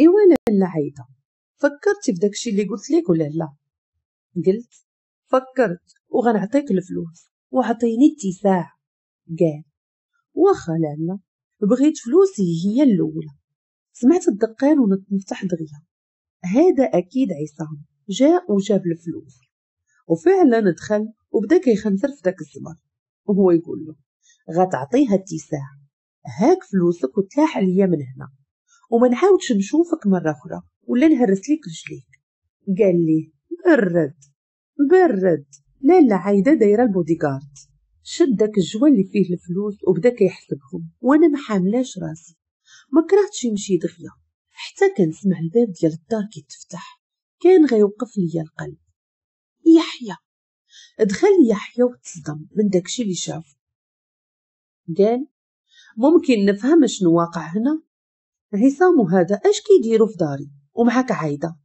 ايوا إيوانا عايدة فكرتي في داكشي اللي قلت لك ولا لا قلت فكرت وغنعطيك الفلوس وعطيني اتساع قال واخا لالا بغيت فلوسي هي الاولى سمعت الدقان ونفتح دغيا هذا اكيد عصام جاء وجاب الفلوس وفعلا دخل وبدا كيخنزر في داك الزمر وهو يقول له غتعطيها اتساع هاك فلوسك وتلاح عليا من هنا وما نحاولش نشوفك مرة أخرى ولا نهرس ليك رجليك قال لي برد برد لا لا عايدة دايرة البوديغارد شدك الجوال اللي فيه الفلوس وبدا كيحسبهم وانا ما حاملاش راسي ما كرهتش يمشي دغيا حتى كنسمع الباب ديال الدار كيتفتح كان غيوقف ليا القلب يحيى دخل يحيى وتصدم من داكشي اللي شافو قال ممكن نفهم شنو واقع هنا عصام هذا اش كيديرو في داري ومعك عايده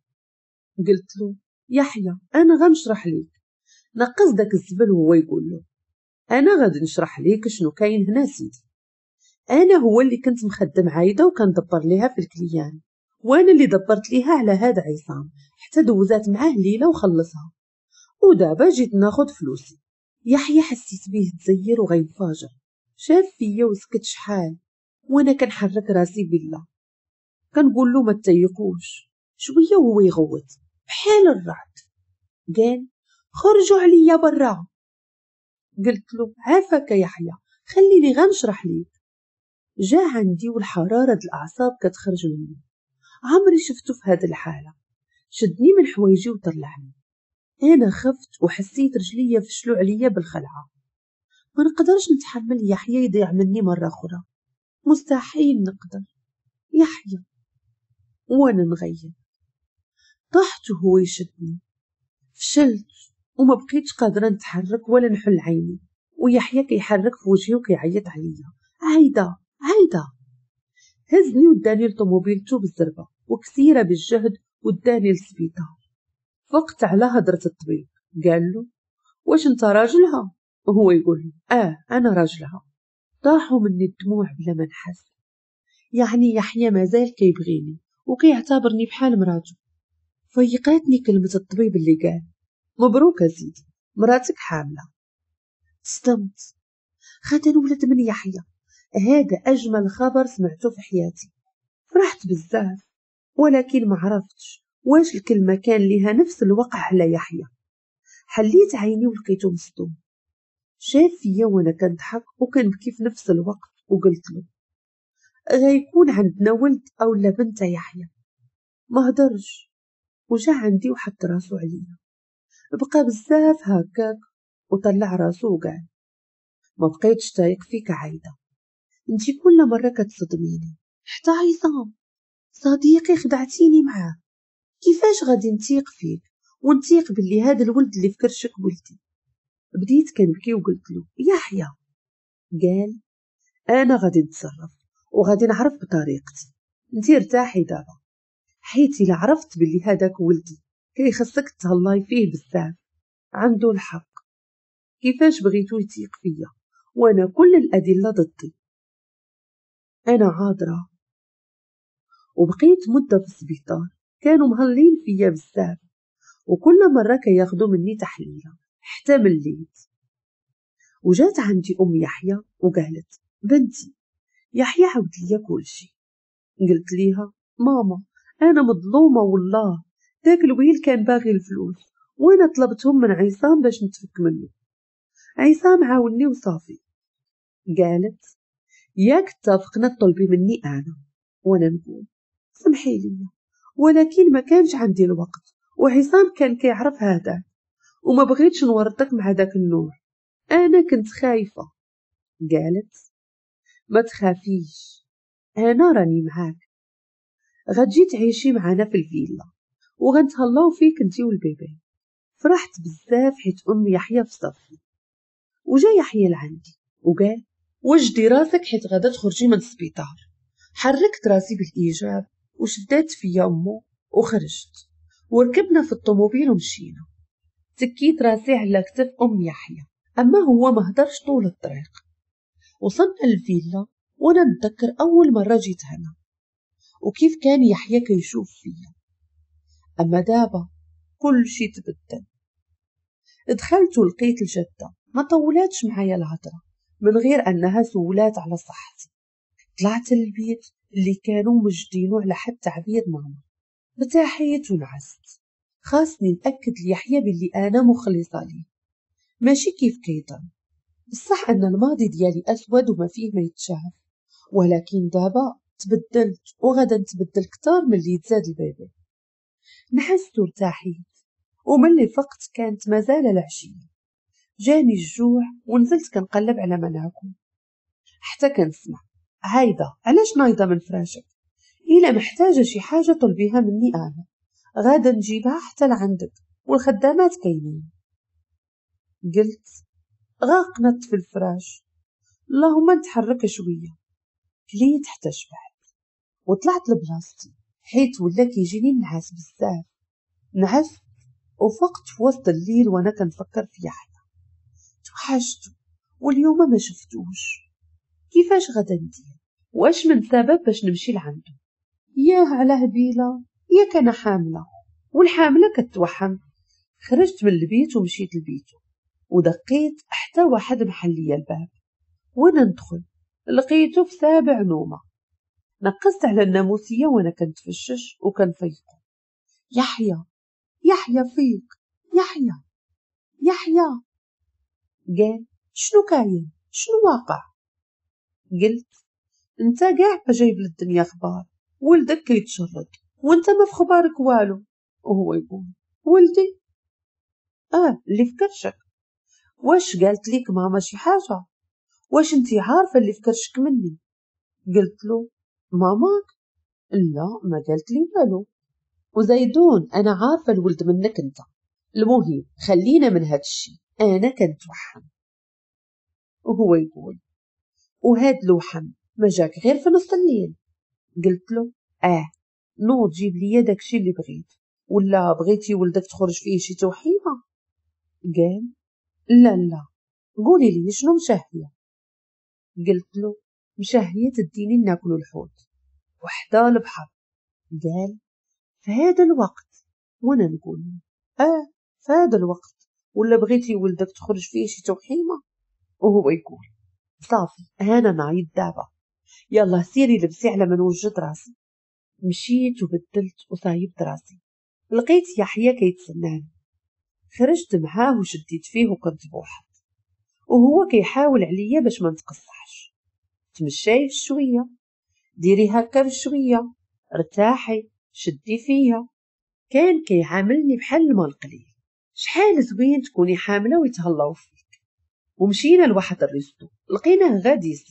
قلت له يحيى انا غنشرح ليك نقص داك الزبل هو يقول له انا غادي نشرح ليك شنو كاين هنا سيدي انا هو اللي كنت مخدم عايده وكندبر ليها في الكليان وانا اللي دبرت ليها على هذا عصام حتى دوزات معاه ليله وخلصها ودابا جيت ناخد فلوسي يحيى حسيت بيه تزير وغينفجر شاف فيا وسكت شحال وانا كنحرك راسي بالله كنقول له ما تيقوش شويه وهو يغوت بحال الرعد قال خرجوا عليا برا قلت له عافاك يحيى خليني غنشرح ليك جا عندي والحرارة الأعصاب كتخرج مني عمري شفته في هاد الحالة شدني من حوايجي وطلعني أنا خفت وحسيت رجليا فشلو عليا بالخلعة ما نقدرش نتحمل يحيى يضيع مني مرة أخرى مستحيل نقدر يحيى وأنا نغير طاحت وهو يشدني فشلت وما بقيتش قادرة نتحرك ولا نحل عيني ويحيى كيحرك في وجهي وكيعيط عليا عايدة عايدة هزني وداني لطوموبيلتو بالزربة وكثيرة بالجهد وداني للسبيطار فقت على هضرة الطبيب قال له واش انت راجلها وهو يقول اه انا راجلها طاحوا مني الدموع بلا ما نحس يعني يحيى مازال كيبغيني وكيعتبرني بحال مراتو فيقاتني كلمة الطبيب اللي قال مبروك أزيدي مراتك حاملة صدمت غدا ولد من يحيى هذا أجمل خبر سمعته في حياتي فرحت بزاف ولكن ما عرفتش واش الكلمة كان لها نفس الوقع على يحيى حليت عيني ولقيته مصدوم شاف فيا وانا كنضحك وكنبكي في نفس الوقت وقلت له غيكون عندنا ولد أو بنت يحيى ما هدرش وجا عندي وحط راسو عليا بقى بزاف هكاك وطلع راسو وقعد ما بقيتش تايق فيك عايدة انتي كل مرة كتصدميني حتى عصام صديقي خدعتيني معاه كيفاش غادي نتيق فيك ونتيق باللي هذا الولد اللي في كرشك ولدي بديت كنبكي وقلت له يحيى قال انا غادي نتصرف وغادي نعرف بطريقتي انتي ارتاحي دابا حيت الا عرفت بلي هذاك ولدي كيخصك تهلاي فيه بزاف عنده الحق كيفاش بغيتو يتيق فيا وانا كل الادله ضدي انا عاذره وبقيت مده في السبيطار كانوا مهلين فيا بزاف وكل مره كياخدو مني تحليله حتى مليت وجات عندي ام يحيى وقالت بنتي يحيى عاود ليا كلشي قلت ليها ماما انا مظلومه والله داك الويل كان باغي الفلوس وانا طلبتهم من عصام باش نتفك منه عصام عاوني وصافي قالت ياك اتفقنا تطلبي مني انا وانا نقول سمحي لي ولكن ما كانش عندي الوقت وعصام كان كيعرف هذا وما بغيتش نورطك مع داك النوع انا كنت خايفه قالت ما تخافيش انا راني معاك غتجي تعيشي معانا في الفيلا وغنتهلاو فيك انتي والبيبي فرحت بزاف حيت ام يحيى في صفي وجا يحيى لعندي وقال وجدي راسك حيت غادا تخرجي من السبيطار حركت راسي بالايجاب وشدات فيا امو وخرجت وركبنا في الطوموبيل ومشينا تكيت راسي على كتف ام يحيى اما هو ما هدرش طول الطريق وصلنا الفيلا وأنا نتذكر أول مرة جيت هنا وكيف كان يحيى كيشوف فيا أما دابا كل شي تبدل دخلت ولقيت الجدة ما طولاتش معايا الهضرة من غير أنها سولات على صحتي طلعت البيت اللي كانوا مجدينو على حد تعبير ماما ارتاحيت ونعست خاصني نأكد ليحيى باللي أنا مخلصة ليه ماشي كيف كيظن بصح أن الماضي ديالي أسود وما فيه ما يتشاف ولكن دابا تبدلت وغدا نتبدل كتار من اللي تزاد البيبي نحست وارتاحيت ومن فقت كانت مازال العشية جاني الجوع ونزلت كنقلب على ما ناكل حتى كنسمع هايدا علاش نايضة من فراشك إلا محتاجة شي حاجة طلبيها مني أنا غادا نجيبها حتى لعندك والخدامات كاينين قلت غاقنت في الفراش اللهم نتحرك شوية كليت حتى شبعت وطلعت لبلاصتي حيت ولا كيجيني نعاس بزاف نعس وفقت في وسط الليل وانا كنفكر في يحيى توحشتو واليوم ما شفتوش كيفاش غدا ندير واش من سبب باش نمشي لعنده ياه على هبيله ياك انا حامله والحامله كتوحم خرجت من البيت ومشيت لبيته ودقيت حتى واحد محلية الباب وانا ندخل لقيته في سابع نومة نقزت على الناموسية وانا كنتفشش فيق يحيى يحيى فيق يحيى يحيى قال شنو كاين شنو واقع قلت انت قاع جايب للدنيا اخبار ولدك كيتشرد وانت ما في خبارك والو وهو يقول ولدي اه اللي في كرشك واش قالت ليك ماما شي حاجة واش انتي عارفة اللي في كرشك مني قلت له ماماك لا ما قالت لي والو وزيدون انا عارفة الولد منك انت المهم خلينا من هاد الشي انا كنتوحم وهو يقول وهاد الوحم ما جاك غير في نص الليل قلت له اه نوض جيب لي داكشي اللي بغيت ولا بغيتي ولدك تخرج فيه شي توحيمة قال لا لا قولي لي شنو مشهية قلت له مشهية تديني ناكلو الحوت وحدا البحر قال في هذا الوقت وانا نقول اه في هذا الوقت ولا بغيتي ولدك تخرج فيه شي توحيمه وهو يقول صافي هانا نعيد دابا يلا سيري لبسي على ما نوجد راسي مشيت وبدلت وصايبت راسي لقيت يحيى كيتسناني خرجت معاه وشديت فيه وكنت بوحد وهو كيحاول عليا باش ما نتقصحش تمشي شوية ديري هكا بشوية ارتاحي شدي فيا كان كيعاملني بحال ما قليل شحال زوين تكوني حاملة ويتهلاو فيك ومشينا لواحد الريستو لقيناه غادي يزد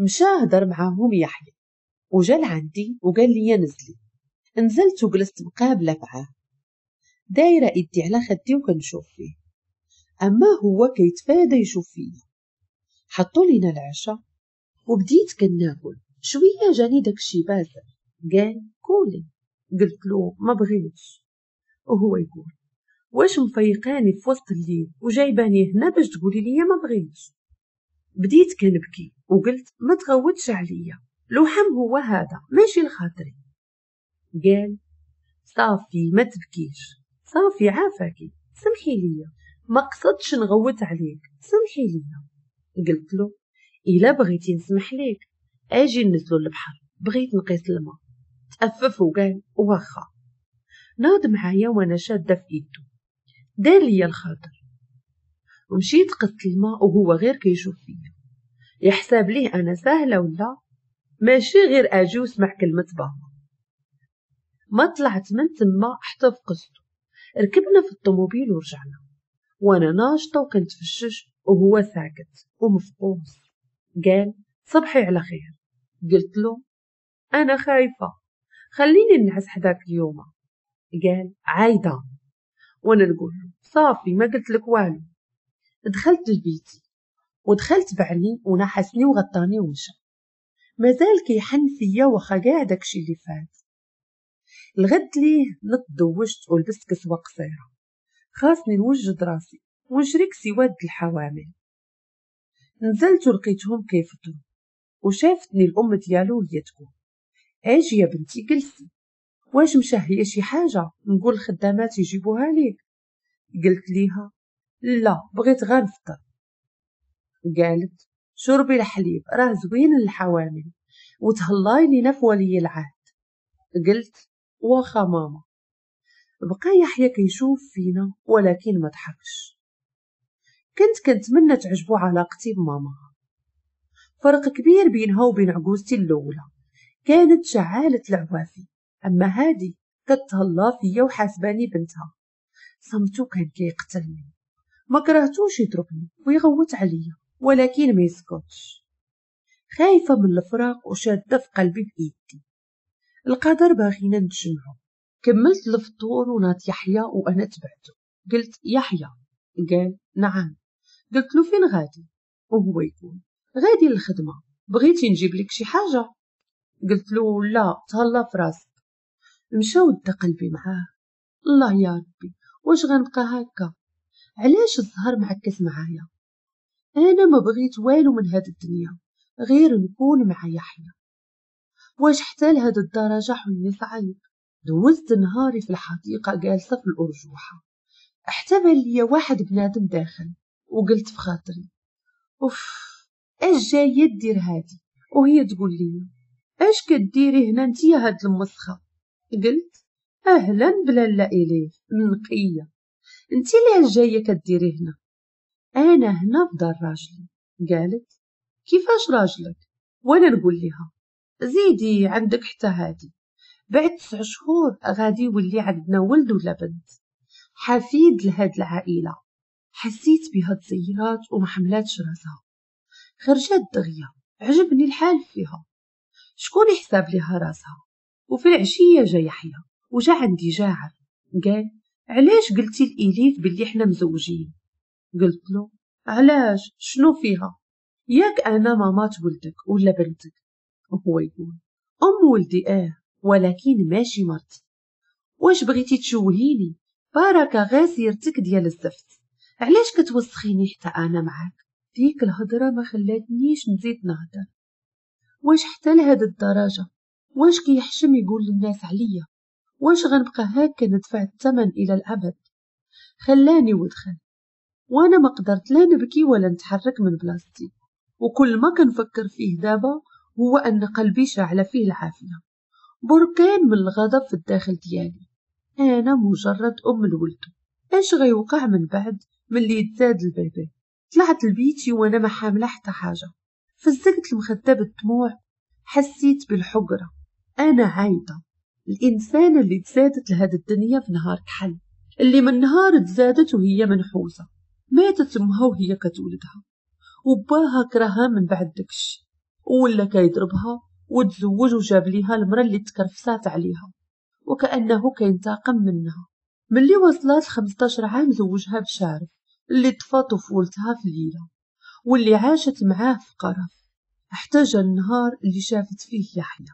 مشى هدر معاهم يحيى وجا لعندي وقال لي نزلي نزلت وجلست مقابلة معاه دايرة إيدي على خدي وكنشوف فيه أما هو كيتفادى يشوف فيا حطوا لينا العشاء وبديت كناكل شوية جاني داك الشيباز قال كولي قلت له ما بغيتش وهو يقول واش مفيقاني في وسط الليل وجايباني هنا باش تقولي لي ما بغيتش بديت كنبكي وقلت ما تغوتش عليا لوحم هو هذا ماشي لخاطري قال صافي ما تبكيش صافي عافاكي سمحي لي ما قصدتش نغوت عليك سمحي لي قلت له الا بغيتي نسمح ليك اجي ننزلو البحر بغيت نقيس الماء تأفف وقال واخا ناض معايا وانا شاده في ايدو دار ليا الخاطر ومشيت قصت الماء وهو غير كيشوف فيا يحسب ليه انا سهله ولا ماشي غير اجي وسمع كلمه بابا ما طلعت من تما حتى فقستو ركبنا في الطوموبيل ورجعنا وانا ناشطة وكنت في الشش وهو ساكت ومفقوص قال صبحي على خير قلت له أنا خايفة خليني نعس حداك اليوم قال عايدة وأنا نقول صافي ما قلت لك والو دخلت لبيتي ودخلت بعني ونحسني وغطاني ومشى مازال كيحن فيا واخا كاع داكشي اللي فات الغد ليه نتزوجت ولبست كسوة قصيرة خاصني نوجد راسي ونشرك سواد الحوامل نزلت ولقيتهم كيفتو وشافتني الأم ديالو هي تقول اجي يا بنتي جلسي واش مشهية شي حاجة نقول الخدامات يجيبوها ليك قلت ليها لا بغيت غير نفطر قالت شربي الحليب راه زوين الحوامل وتهلاي لينا في ولي العهد قلت واخا ماما بقى يحيى كيشوف فينا ولكن ما ضحكش كنت كنتمنى تعجبو علاقتي بماما فرق كبير بينها وبين عجوزتي الاولى كانت شعالة العوافي اما هادي كتهلا فيا وحاسباني بنتها صمتو كان كيقتلني ما كرهتوش يضربني ويغوت عليا ولكن ما يسكتش خايفة من الفراق وشادة في قلبي بإيدي القدر باغينا نتجمعو كملت الفطور ونات يحيى وانا تبعته قلت يحيى قال نعم قلت له فين غادي وهو يقول غادي للخدمة بغيتي نجيب لك شي حاجة قلت له لا تهلا فراسك مشى ودى قلبي معاه الله يا ربي واش غنبقى هكا علاش الزهر معكس معايا انا ما بغيت والو من هاد الدنيا غير نكون مع يحيى حتى لهاد الدرجة حنيت صعيب دوزت نهاري في الحديقة جالسة في الأرجوحة احتمل ليا واحد بنادم داخل وقلت في خاطري اوف اش جاية دير هادي وهي تقول لي اش كديري هنا يا هاد المسخة قلت اهلا بلالا اليه النقية انتي ليه جاية كديري هنا انا هنا بدار راجلي قالت كيفاش راجلك وانا نقول لها زيدي عندك حتى هادي بعد تسع شهور غادي يولي عندنا ولد ولا بنت حفيد لهاد العائلة حسيت بها تزيرات وما حملاتش راسها خرجت دغيا عجبني الحال فيها شكون يحسب لها راسها وفي العشية جا يحيى وجا عندي جاعر قال علاش قلتي لإليف باللي حنا مزوجين قلت له علاش شنو فيها ياك انا مامات ولدك ولا بنتك وهو يقول أم ولدي آه ولكن ماشي مرتي واش بغيتي تشوهيني باركة غير سيرتك ديال الزفت علاش كتوسخيني حتى أنا معاك ديك الهضرة ما خلاتنيش نزيد نهضر واش حتى لهاد الدرجة واش كيحشم يقول للناس عليا واش غنبقى هكا ندفع الثمن إلى الأبد خلاني ودخل وانا ما قدرت لا نبكي ولا نتحرك من بلاصتي وكل ما كنفكر فيه دابا هو أن قلبي شعل فيه العافية بركان من الغضب في الداخل ديالي أنا مجرد أم الولد إيش غيوقع من بعد من اللي يتزاد البيبي طلعت لبيتي وأنا ما حاملة حتى حاجة فزقت المخدة بالدموع حسيت بالحقرة أنا عايدة الإنسانة اللي تزادت لهذا الدنيا في نهار كحل اللي من نهار تزادت وهي منحوسة ماتت أمها وهي كتولدها وباها كرهها من بعد داكشي ولا كيضربها وتزوج وجاب ليها المرأة اللي تكرفسات عليها وكأنه كينتقم منها ملي وصلات 15 عام زوجها بشارف اللي طفى طفولتها في ليلة واللي عاشت معاه في قرف احتاج النهار اللي شافت فيه يحيى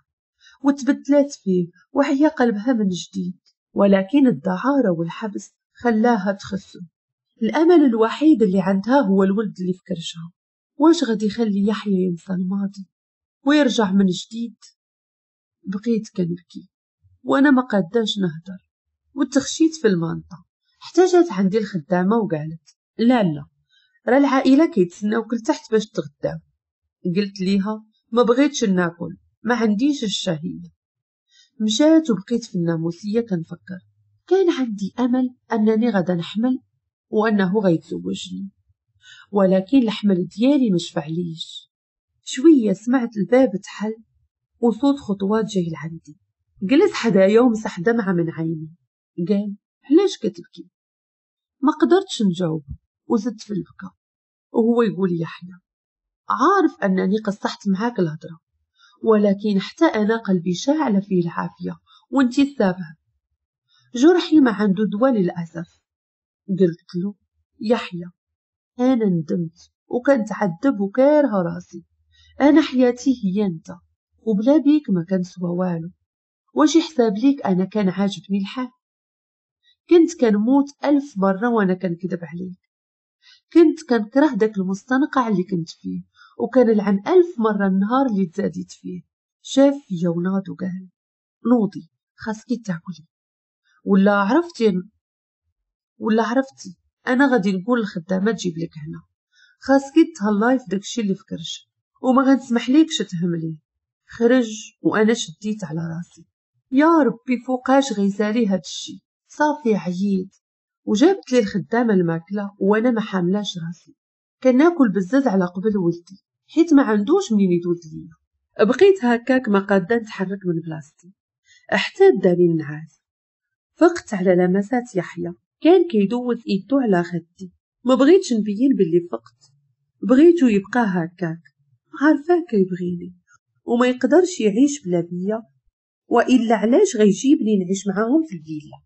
وتبدلت فيه وحيا قلبها من جديد ولكن الدعارة والحبس خلاها تخسه الأمل الوحيد اللي عندها هو الولد اللي في كرشها واش غادي يخلي يحيى ينسى الماضي ويرجع من جديد بقيت كنبكي وانا ما قاداش نهضر وتخشيت في المانطا حتى جات عندي الخدامه وقالت لا لا راه العائله كيتسناو كل تحت باش تغداو قلت ليها ما بغيتش ناكل ما عنديش الشهيه مشات وبقيت في الناموسيه كنفكر كان عندي امل انني غدا نحمل وانه غيتزوجني ولكن الحمل ديالي مش فعليش شوية سمعت الباب تحل وصوت خطوات جاي لعندي جلس حدا يوم سح دمعة من عيني قال علاش كتبكي ما قدرتش نجاوب وزدت في البكاء وهو يقول يحيى عارف أنني قصحت معاك الهضرة ولكن حتى أنا قلبي شاعلة فيه العافية وانتي السبب جرحي ما عنده دوا للأسف قلت له يحيى أنا ندمت وكنت عذب وكارهة راسي أنا حياتي هي أنت وبلا بيك ما كان سوى والو واش حساب ليك أنا كان عاجبني الحال كنت كنموت ألف مرة وأنا كنكذب عليك كنت كنكره داك المستنقع اللي كنت فيه العن ألف مرة النهار اللي تزاديت فيه شاف فيا وناض وقال نوضي خاصك تاكلي ولا عرفتي ولا عرفتي انا غادي نقول للخدامه تجيب لك هنا خاصك تهلاي في داكشي اللي في وما غنسمح ليكش تهمليه خرج وانا شديت على راسي يا ربي فوقاش غيسالي هادشي صافي عييت وجابت لي الخدامه الماكله وانا ما حاملاش راسي كناكل بزاز على قبل ولدي حيت ما عندوش منين يدوز ليا بقيت هكاك ما قادة نتحرك من بلاصتي حتى داني النعاس فقت على لمسات يحيى كان كيدوز إيدو على خدي ما بغيتش نبين باللي فقت بغيتو يبقى هكاك عارفاه كيبغيني وما يقدرش يعيش بلا بيا والا علاش غيجيبني نعيش معاهم في الفيلا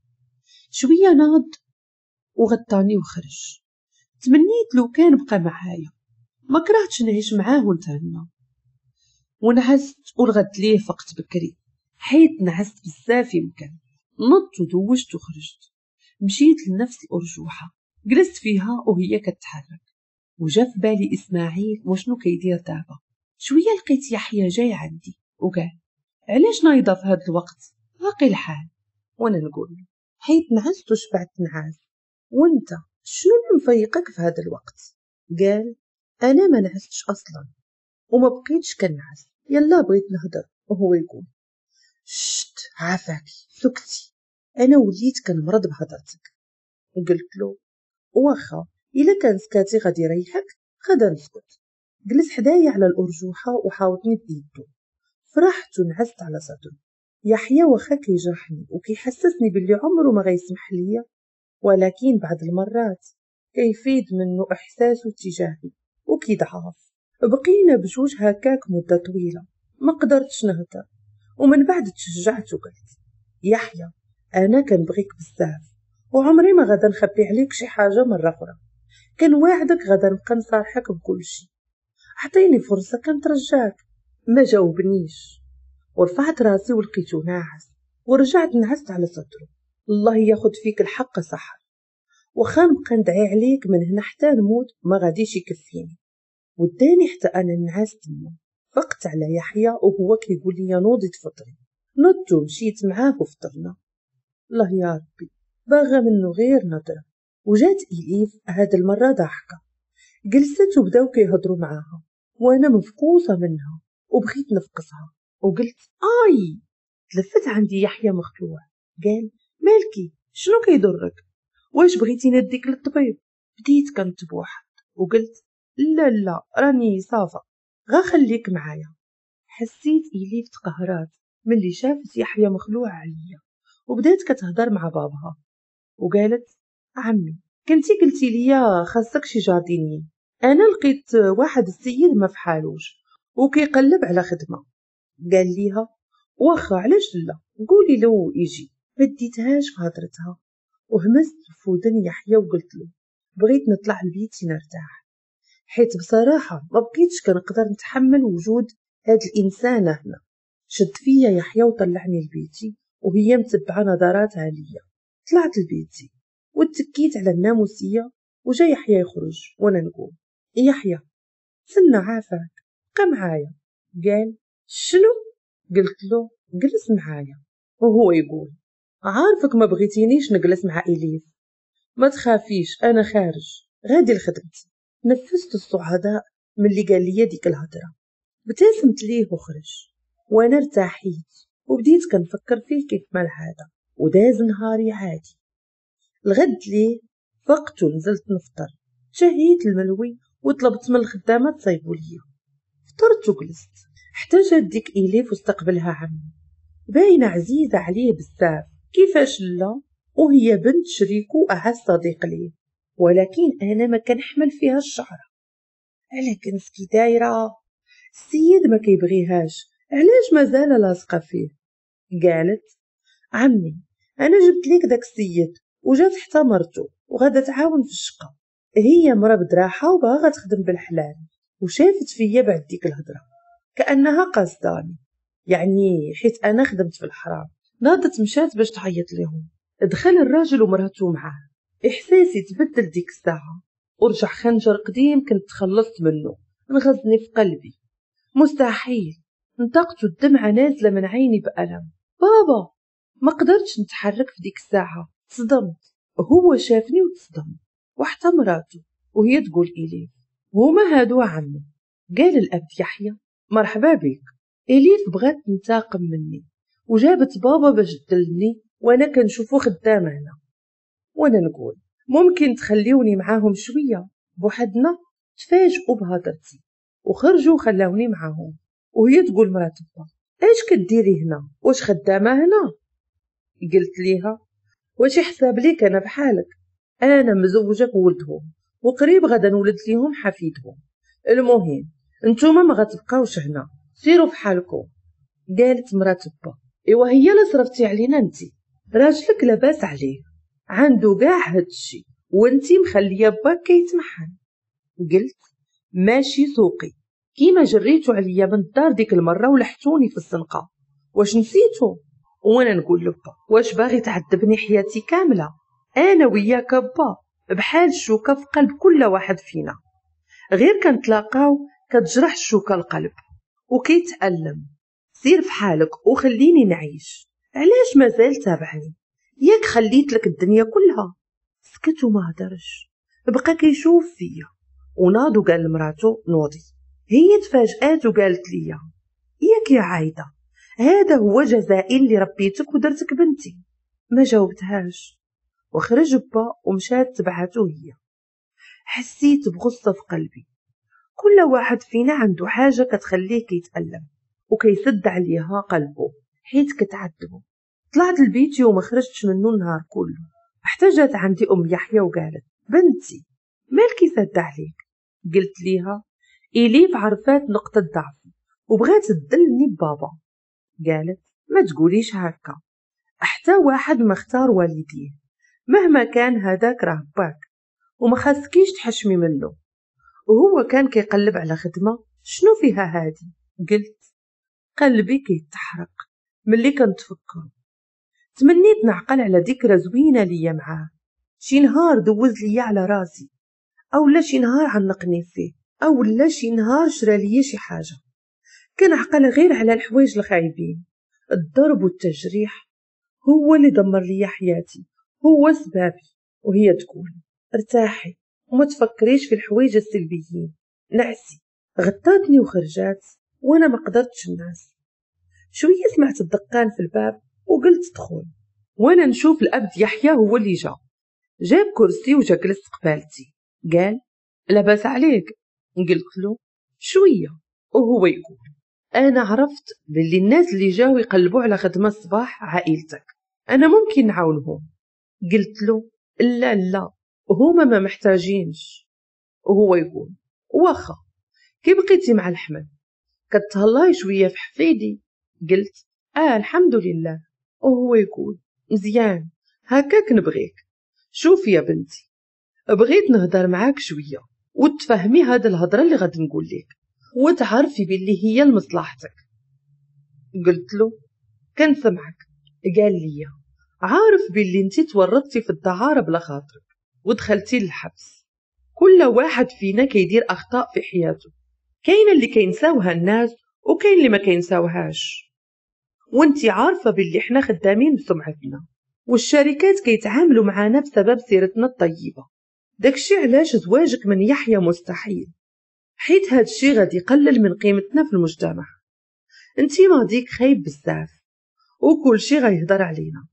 شويه ناض وغطاني وخرج تمنيت لو كان بقى معايا ما كرهتش نعيش معاه ونتهنى ونعست ولغد ليه فقت بكري حيت نعست بزاف يمكن نضت ودوشت وخرجت مشيت لنفس الأرجوحة جلست فيها وهي كتحرك وجا في بالي إسماعيل وشنو كيدير دابا شوية لقيت يحيى جاي عندي وقال علاش نايضة في هاد الوقت باقي الحال وانا نقول حيت نعست وشبعت نعاس وانت شنو اللي مفيقك في هذا الوقت قال انا ما نعستش اصلا وما بقيتش كنعس يلا بغيت نهضر وهو يقول شت عافاك سكتي أنا وليت كنمرض بهضرتك قلت له واخا إلا كان سكاتي غادي يريحك غادي نسكت جلس حدايا على الأرجوحة وحاوطني بيدو فرحت ونعست على صدره يحيى واخا كيجرحني وكيحسسني باللي عمره ما غيسمح ليا ولكن بعض المرات كيفيد منه إحساسه تجاهي وكيضعف بقينا بجوج هكاك مدة طويلة ما قدرتش نهضر ومن بعد تشجعت وقلت يحيى أنا كنبغيك بزاف وعمري ما غادا نخبي عليك شي حاجة مرة أخرى واعدك غادا نبقى نصارحك شي عطيني فرصة كنترجاك ما جاوبنيش ورفعت راسي ولقيتو ناعس ورجعت نعست على صدره الله ياخد فيك الحق صح وخا نبقى ندعي عليك من هنا حتى نموت ما غاديش يكفيني وداني حتى انا نعاس تما فقت على يحيى وهو كيقول لي نوضي تفطري نضت ومشيت معاه وفطرنا الله يا ربي باغا منه غير نظرة وجات إليف هاد المرة ضاحكة جلست وبداو كيهضروا معاها وأنا مفقوصة منها وبغيت نفقصها وقلت آي تلفت عندي يحيى مخلوع قال مالكي شنو كيضرك واش بغيتي نديك للطبيب بديت كنت بوحد وقلت لا لا راني صافا غا خليك معايا حسيت إليف تقهرات ملي شافت يحيى مخلوع عليا وبدات كتهضر مع بابها وقالت عمي كنتي قلتي ليا خاصك شي جارديني انا لقيت واحد السيد ما فحالوش وكيقلب على خدمه قال ليها واخا علاش لا قولي له يجي ما ديتهاش في هضرتها وهمست في ودن يحيى وقلت له بغيت نطلع لبيتي نرتاح حيت بصراحة ما بقيتش كنقدر نتحمل وجود هاد الإنسان هنا شد فيا يحيى وطلعني لبيتي وهي متبعة نظرات عالية طلعت لبيتي وتكيت على الناموسية وجا يحيى يخرج وانا نقول يحيى سنة عافاك بقى معايا قال شنو قلت له جلس معايا وهو يقول عارفك ما بغيتينيش نجلس مع إليف ما تخافيش أنا خارج غادي لخدمتي نفست الصعداء من اللي قال لي ديك الهضرة ابتسمت ليه وخرج وأنا ارتاحيت وبديت كنفكر فيه كيف ما العادة وداز نهاري عادي الغد ليه فقت نزلت نفطر شهيت الملوي وطلبت من الخدامة تصيبوا لي فطرت وجلست حتى جات ديك إليف واستقبلها عمي باينة عزيزة عليه بزاف كيفاش لا وهي بنت شريكو أعز صديق ليه ولكن أنا ما كنحمل فيها الشعرة على كنس كي دايرة السيد ما كيبغيهاش علاش مازال لاصقة فيه قالت عمي أنا جبت ليك داك السيد وجات حتى مرتو وغادا تعاون في الشقة هي مرا بدراحة وباغا تخدم بالحلال وشافت فيا بعد ديك الهضرة كأنها قصداني يعني حيت أنا خدمت في الحرام ناضت مشات باش تعيط ليهم دخل الراجل ومراته معاه إحساسي تبدل ديك الساعة ورجع خنجر قديم كنت تخلصت منه انغزني في قلبي مستحيل انطقت الدمعة نازلة من عيني بألم بابا ما قدرتش نتحرك في ديك الساعة تصدمت هو شافني وتصدم وحتى مراتو وهي تقول إليف هما هادو عمي قال الأب يحيى مرحبا بك إليف بغات تنتقم مني وجابت بابا باش تدلني وأنا كنشوفو خدام هنا وأنا نقول ممكن تخليوني معاهم شوية بوحدنا تفاجئوا بهضرتي وخرجوا وخلاوني معاهم وهي تقول مرات اش كديري هنا واش خدامه هنا قلت ليها واش يحسب ليك انا بحالك انا مزوجك ولدهم وقريب غدا نولد ليهم حفيدهم المهم نتوما ما غتبقاوش هنا سيروا بحالكم قالت مرات با ايوا هي اللي صرفتي علينا انت راجلك لاباس عليه عنده كاع هادشي وانتي مخليه باك كيتمحن قلت ماشي سوقي كيما جريتو عليا من الدار ديك المره ولحتوني في الزنقه واش نسيتو وانا نقول لبا واش باغي تعذبني حياتي كامله انا وياك با بحال الشوكه في قلب كل واحد فينا غير كنتلاقاو كتجرح الشوكه القلب وكيتألم سير في حالك وخليني نعيش علاش مازال تابعني ياك خليت لك الدنيا كلها سكت وما هدرش بقى كيشوف فيا وناضو قال لمراتو نوضي هي تفاجأت وقالت لي ياك يا عايدة هذا هو جزائي اللي ربيتك ودرتك بنتي ما جاوبتهاش وخرج با ومشات تبعته هي حسيت بغصة في قلبي كل واحد فينا عنده حاجة كتخليه كيتألم وكيسد عليها قلبه حيت كتعذبه طلعت البيت يوم خرجتش منه النهار كله احتجت عندي أم يحيى وقالت بنتي مالكي سد عليك قلت ليها إليف عرفات نقطة ضعف وبغات تدلني ببابا قالت ما تقوليش هكا حتى واحد ما اختار والديه مهما كان هذاك راه باك وما خاصكيش تحشمي منه وهو كان كيقلب على خدمة شنو فيها هادي قلت قلبي كيتحرق ملي كنتفكر تمنيت نعقل على ذكرى زوينة ليا معاه شي نهار دوز ليا على راسي أولا شي نهار عنقني فيه أو لا شي نهار شرى ليا شي حاجة كان عقل غير على الحوايج الخايبين الضرب والتجريح هو اللي دمر ليا حياتي هو سبابي وهي تقول ارتاحي وما تفكريش في الحوايج السلبيين نعسي غطاتني وخرجات وانا ما قدرتش الناس شويه سمعت الدقان في الباب وقلت دخول وانا نشوف الاب يحيى هو اللي جا جاب كرسي وجا جلس قبالتي قال لاباس عليك قلت له شوية وهو يقول أنا عرفت باللي الناس اللي جاو يقلبوا على خدمة الصباح عائلتك أنا ممكن نعاونهم قلت له لا لا هما ما محتاجينش وهو يقول واخا كي بقيتي مع الحمل كتهلاي شوية في حفيدي قلت آه الحمد لله وهو يقول مزيان هكاك نبغيك شوف يا بنتي بغيت نهضر معاك شوية وتفهمي هاد الهضره اللي غادي نقول لك وتعرفي باللي هي لمصلحتك قلت له كنسمعك قال لي عارف باللي انت تورطتي في الدعاره بلا خاطرك ودخلتي للحبس كل واحد فينا كيدير اخطاء في حياته كاين اللي كينساوها الناس وكاين اللي ما كينساوهاش وانتي عارفه باللي حنا خدامين بسمعتنا والشركات كيتعاملوا معانا بسبب سيرتنا الطيبه داكشي علاش زواجك من يحيى مستحيل حيت هادشي غادي يقلل من قيمتنا في المجتمع انتي ماضيك خايب بزاف وكلشي غيهضر علينا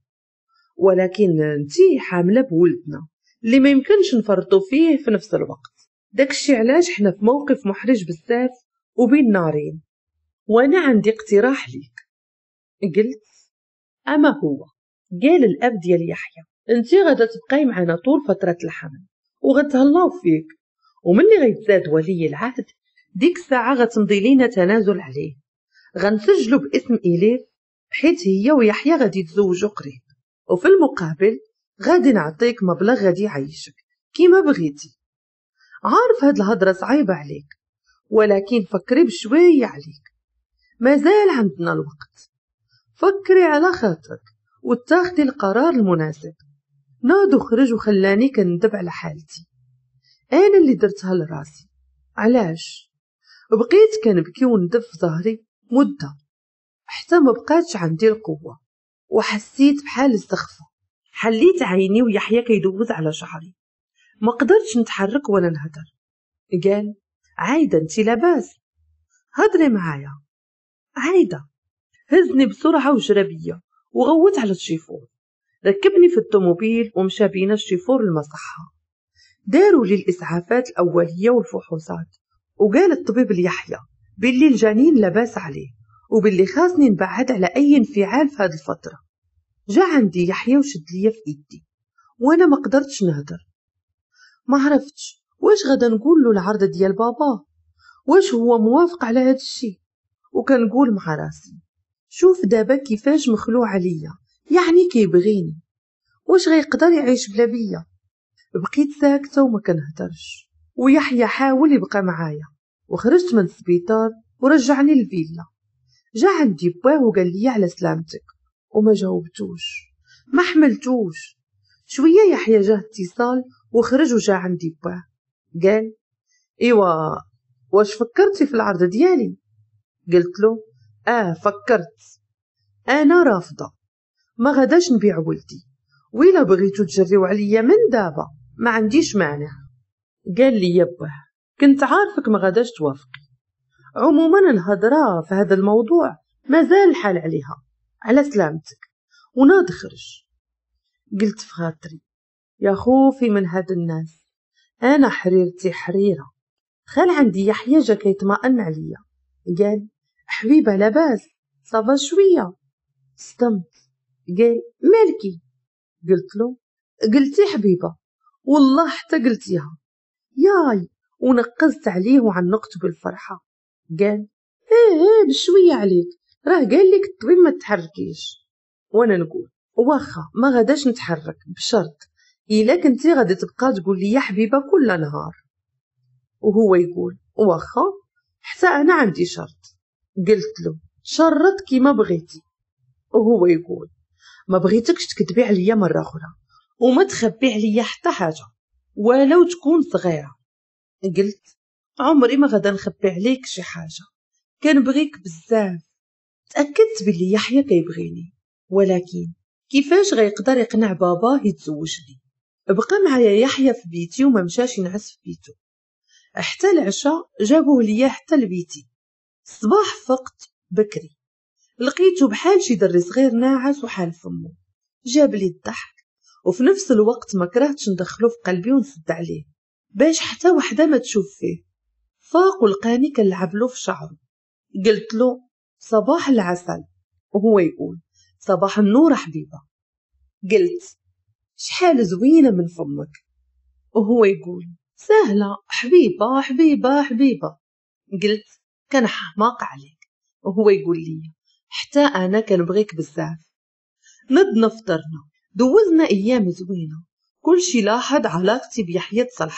ولكن انتي حامله بولدنا اللي ما يمكنش نفرطوا فيه في نفس الوقت داكشي علاش حنا في موقف محرج بزاف وبين نارين وانا عندي اقتراح ليك قلت اما هو قال الاب ديال يحيى انت غادا تبقاي معنا طول فتره الحمل وغتهلاو فيك وملي غيتزاد ولي العهد ديك الساعة غتمضي لينا تنازل عليه غنسجلو باسم إليف حيت هي ويحيى غادي يتزوجوا قريب وفي المقابل غادي نعطيك مبلغ غادي يعيشك كيما بغيتي عارف هاد الهضرة صعيبة عليك ولكن فكري بشوية عليك مازال عندنا الوقت فكري على خاطرك وتاخدي القرار المناسب ناض خرج وخلاني كندب على حالتي أنا اللي درتها لراسي علاش بقيت كنبكي وندب في ظهري مدة حتى ما بقاتش عندي القوة وحسيت بحال الزخفة حليت عيني ويحيى كيدوز على شعري ما قدرتش نتحرك ولا نهدر قال عايدة انت لاباس هضري معايا عايدة هزني بسرعة وجربية بيا وغوت على الشيفون ركبني في الطوموبيل ومشى بينا الشيفور المصحة داروا لي الإسعافات الأولية والفحوصات وقال الطبيب ليحيى باللي الجنين لباس عليه وباللي خاصني نبعد على أي انفعال في هذه الفترة جا عندي يحيى وشد ليا في إيدي وأنا ما قدرتش نهدر ما عرفتش واش غدا نقول له العرض ديال بابا واش هو موافق على هاد الشي وكنقول مع راسي شوف دابا كيفاش مخلوع عليا يعني كيبغيني واش غيقدر يعيش بلا بيا بقيت ساكتة وما كنهضرش ويحيى حاول يبقى معايا وخرجت من السبيطار ورجعني الفيلا جا عندي باه وقال لي على سلامتك وما جاوبتوش ما حملتوش شويه يحيى جاه اتصال وخرج وجا عندي باه قال ايوا واش فكرتي في العرض ديالي قلت له اه فكرت انا رافضه ما غداش نبيع ولدي ويلا بغيتو تجريو عليا من دابا ما عنديش مانع قال لي يبه كنت عارفك ما غداش توافقي عموما الهضرة في هذا الموضوع مازال الحال عليها على سلامتك وناض خرج قلت في خاطري يا خوفي من هاد الناس انا حريرتي حريره دخل عندي يحيى جا كيطمئن عليا قال حبيبه لاباس صافا شويه صدمت قال مالكي قلت له قلتي حبيبة والله حتى قلتيها ياي ونقزت عليه وعنقت بالفرحة قال ايه ايه بشوية عليك راه قال لك الطبيب ما تحركيش وانا نقول واخا ما غاداش نتحرك بشرط الا كنتي غادي تبقى تقول لي يا حبيبه كل نهار وهو يقول واخا حتى انا عندي شرط قلت له شرط كيما بغيتي وهو يقول ما بغيتكش تكذبي عليا مره اخرى وما تخبي عليا حتى حاجه ولو تكون صغيره قلت عمري ما غدا نخبي عليك شي حاجه كنبغيك بزاف تاكدت بلي يحيى كيبغيني ولكن كيفاش غيقدر يقنع باباه يتزوج بي بقى معايا يحيى في بيتي وما مشاش ينعس في بيتو حتى العشاء جابوه ليا حتى لبيتي الصباح فقت بكري لقيته بحال شي دري صغير ناعس وحال فمو جاب لي الضحك وفي نفس الوقت ما كرهتش ندخلو في قلبي ونسد عليه باش حتى وحده ما تشوف فيه فاق ولقاني كنلعب له في شعره قلت له صباح العسل وهو يقول صباح النور حبيبه قلت شحال زوينه من فمك وهو يقول سهله حبيبه حبيبه حبيبه قلت كان حماق عليك وهو يقول لي حتى أنا كنبغيك بزاف مدنا فطرنا دوزنا أيام زوينة كلشي لاحظ علاقتي بيحيى كل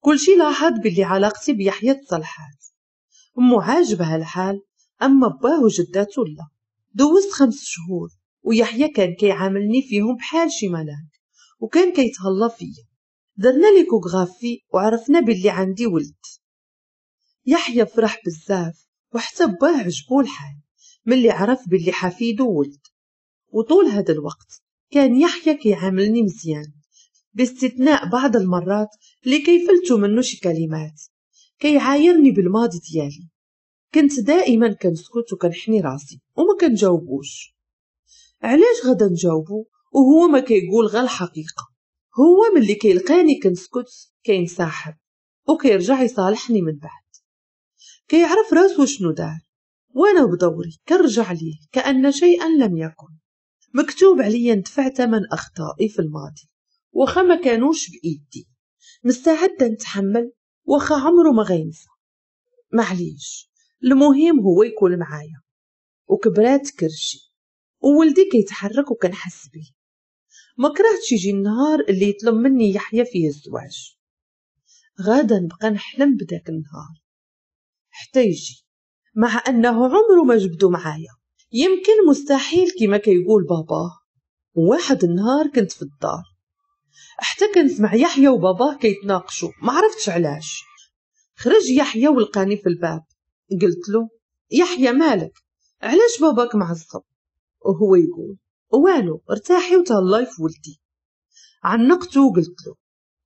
كلشي لاحظ بلي علاقتي بيحيى صلحات أمو عاجبها الحال أما باه وجداته لا دوزت خمس شهور ويحيى كان كيعاملني فيهم بحال شي ملاك وكان كيتهلا فيا درنا ليكوغرافي وعرفنا باللي عندي ولد يحيى فرح بزاف وحتى باه عجبو الحال من اللي عرف باللي حفيده ولد وطول هذا الوقت كان يحيى كيعاملني مزيان باستثناء بعض المرات اللي كيفلت منه شي كلمات كيعايرني بالماضي ديالي كنت دائما كنسكت وكنحني راسي وما كنجاوبوش علاش غدا نجاوبو وهو ما كيقول غير الحقيقة هو ملي كيلقاني كنسكت كينسحب وكيرجع يصالحني من بعد كيعرف راسو شنو دار وأنا بدوري كرجع لي كأن شيئا لم يكن مكتوب علي دفع ثمن أخطائي في الماضي وخا ما كانوش بإيدي مستعدة نتحمل وخا عمره ما غينفع معليش المهم هو يكون معايا وكبرات كرشي وولدي كيتحرك وكنحس بيه ما كرهتش يجي النهار اللي يطلب مني يحيى فيه الزواج غادا نبقى نحلم بداك النهار حتى يجي مع أنه عمره ما جبدو معايا يمكن مستحيل كما كيقول باباه واحد النهار كنت في الدار حتى كنت مع يحيى وبابا كيتناقشوا ما عرفتش علاش خرج يحيى ولقاني في الباب قلت له يحيى مالك علاش باباك معصب وهو يقول والو ارتاحي وتهلاي في ولدي عنقته وقلت له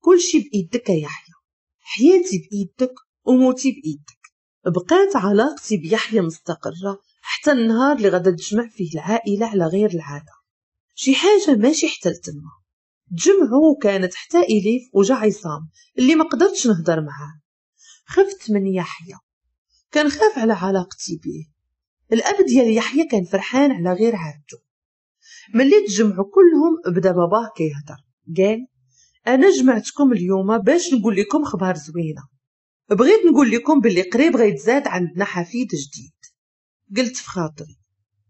كل شي بإيدك يا يحيى حياتي بإيدك وموتي بإيدك بقيت علاقتي بيحيى مستقرة حتى النهار اللي غدا تجمع فيه العائلة على غير العادة شي حاجة ماشي حتى لتما تجمعوا كانت حتى إليف وجا عصام اللي ما قدرتش نهضر معاه خفت من يحيى كان خاف على علاقتي بيه الأب ديال يحيى كان فرحان على غير عادته ملي تجمعوا كلهم بدا باباه كيهضر قال انا جمعتكم اليوم باش نقول لكم خبار زوينه بغيت نقول لكم باللي قريب غيتزاد عندنا حفيد جديد قلت في خاطري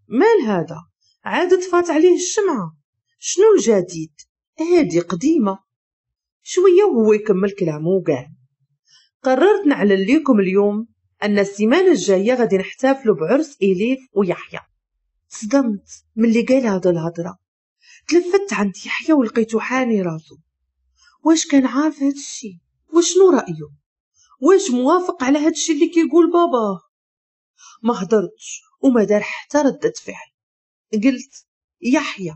مال هذا عاد طفات عليه الشمعة شنو الجديد هادي قديمة شوية وهو يكمل كلامه وقال قررت نعلن لكم اليوم أن السيمانة الجاية غادي نحتفلوا بعرس إليف ويحيى صدمت من اللي قال هذا الهضرة تلفت عند يحيى ولقيته حاني راسو واش كان عارف هادشي وشنو رأيه واش موافق على هادشي اللي كيقول بابا ما هضرتش وما دار حتى ردت فعل قلت يحيى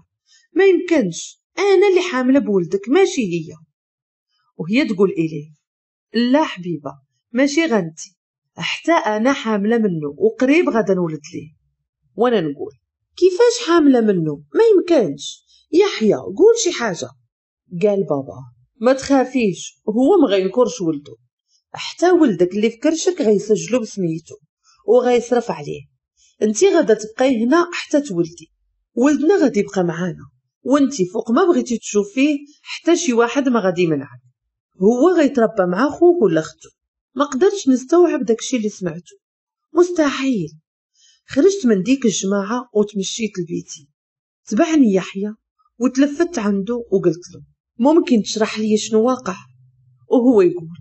ما يمكنش انا اللي حامله بولدك ماشي هي وهي تقول الي لا حبيبه ماشي غنتي حتى انا حامله منه وقريب غدا نولد ليه وانا نقول كيفاش حامله منه ما يمكنش يحيى قول شي حاجه قال بابا ما تخافيش هو ما غينكرش ولده حتى ولدك اللي في كرشك غيسجلو بسميتو وغيصرف عليه انتي غادا تبقاي هنا حتى تولدي ولدنا غادي يبقى معانا وانتي فوق ما بغيتي تشوفيه حتى شي واحد ما غادي يمنعك هو غيتربى مع خوك ولا اختو ما قدرتش نستوعب داكشي اللي سمعته مستحيل خرجت من ديك الجماعة وتمشيت لبيتي تبعني يحيى وتلفت عنده وقلت له ممكن تشرح لي شنو واقع وهو يقول